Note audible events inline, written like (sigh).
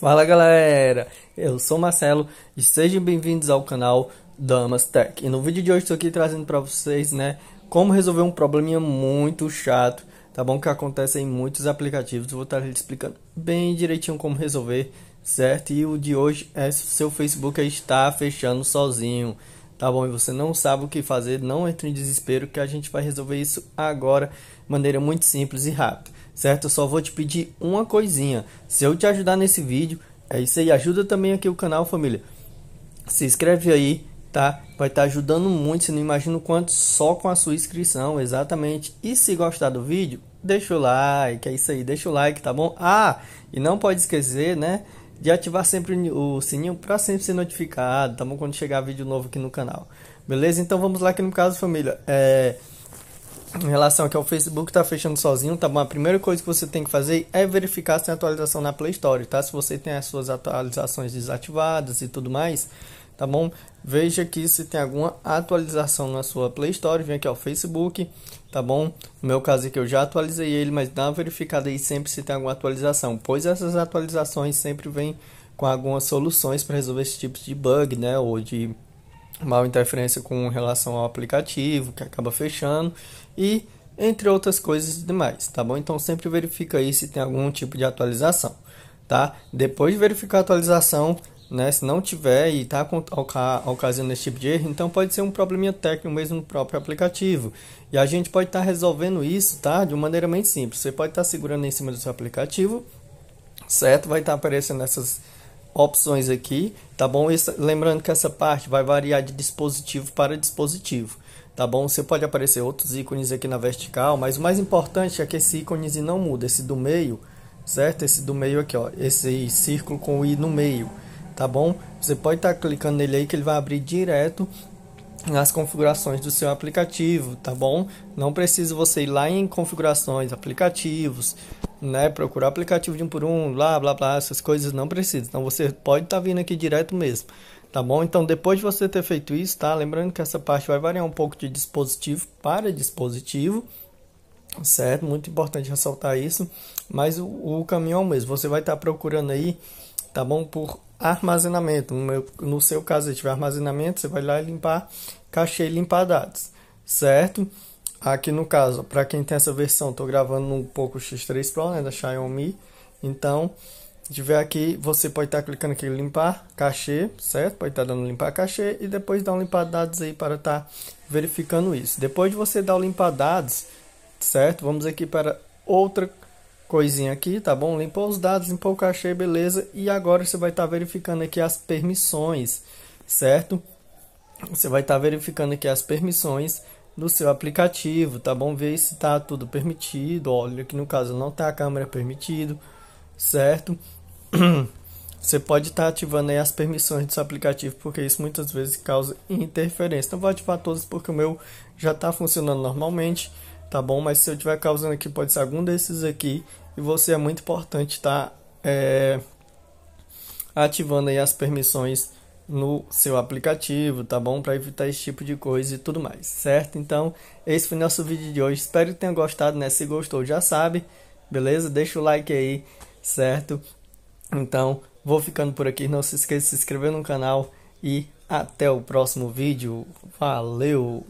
Fala galera, eu sou Marcelo e sejam bem-vindos ao canal Damas Tech. E no vídeo de hoje estou aqui trazendo para vocês, né, como resolver um probleminha muito chato, tá bom? Que acontece em muitos aplicativos. Vou estar explicando bem direitinho como resolver, certo? E o de hoje é se o seu Facebook está fechando sozinho, tá bom? E você não sabe o que fazer, não entre em desespero que a gente vai resolver isso agora, de maneira muito simples e rápida certo? Eu só vou te pedir uma coisinha. Se eu te ajudar nesse vídeo, é isso aí. Ajuda também aqui o canal, família. Se inscreve aí, tá? Vai estar tá ajudando muito, você não imagina o quanto só com a sua inscrição, exatamente. E se gostar do vídeo, deixa o like, é isso aí, deixa o like, tá bom? Ah, e não pode esquecer, né? De ativar sempre o sininho para sempre ser notificado, tá bom? Quando chegar vídeo novo aqui no canal. Beleza? Então vamos lá aqui no caso, família. É em relação ao que é o Facebook está fechando sozinho, tá bom? A primeira coisa que você tem que fazer é verificar se tem atualização na Play Store, tá? Se você tem as suas atualizações desativadas e tudo mais, tá bom? Veja aqui se tem alguma atualização na sua Play Store, vem aqui ao Facebook, tá bom? No meu caso aqui eu já atualizei ele, mas dá uma verificada aí sempre se tem alguma atualização, pois essas atualizações sempre vêm com algumas soluções para resolver esse tipo de bug, né? Ou de mal interferência com relação ao aplicativo que acaba fechando e entre outras coisas demais, tá bom? Então sempre verifica aí se tem algum tipo de atualização, tá? Depois de verificar a atualização, né, se não tiver e está ocasionando esse tipo de erro, então pode ser um probleminha técnico mesmo no próprio aplicativo. E a gente pode estar tá resolvendo isso, tá? De uma maneira bem simples. Você pode estar tá segurando em cima do seu aplicativo, certo? Vai estar tá aparecendo essas opções aqui, tá bom? Essa, lembrando que essa parte vai variar de dispositivo para dispositivo, tá bom? Você pode aparecer outros ícones aqui na vertical, mas o mais importante é que esse ícone não muda, esse do meio, certo? Esse do meio aqui, ó, esse círculo com o i no meio, tá bom? Você pode estar tá clicando nele aí que ele vai abrir direto nas configurações do seu aplicativo, tá bom? Não precisa você ir lá em configurações, aplicativos, né, procurar aplicativo de um por um, blá, blá, blá, essas coisas não precisa. Então você pode estar tá vindo aqui direto mesmo, tá bom? Então depois de você ter feito isso, tá? Lembrando que essa parte vai variar um pouco de dispositivo para dispositivo, certo? Muito importante ressaltar isso, mas o, o caminho é o mesmo. Você vai estar tá procurando aí, tá bom? Por armazenamento. No, meu, no seu caso, se tiver armazenamento, você vai lá limpar cachê e limpar dados, certo? Aqui no caso, para quem tem essa versão, estou gravando no Poco X3 Pro, né, da Xiaomi. Então, tiver aqui, você pode estar tá clicando aqui em limpar cachê, certo? Pode estar tá dando limpar cachê e depois dar um limpar dados aí para estar tá verificando isso. Depois de você dar o limpar dados, certo? Vamos aqui para outra coisinha aqui, tá bom? Limpou os dados, limpou o cachê, beleza. E agora você vai estar tá verificando aqui as permissões, certo? Você vai estar tá verificando aqui as permissões do seu aplicativo, tá bom? Ver se tá tudo permitido. Olha, que no caso não tá a câmera permitido, certo? (clears throat) Você pode estar tá ativando aí as permissões do seu aplicativo, porque isso muitas vezes causa interferência. Então vou ativar todos porque o meu já tá funcionando normalmente, tá bom? Mas se eu tiver causando aqui, pode ser algum desses aqui. E você é muito importante tá é, ativando aí as permissões no seu aplicativo, tá bom? Para evitar esse tipo de coisa e tudo mais, certo? Então, esse foi nosso vídeo de hoje. Espero que tenha gostado, né? Se gostou, já sabe, beleza? Deixa o like aí, certo? Então, vou ficando por aqui. Não se esqueça de se inscrever no canal e até o próximo vídeo. Valeu!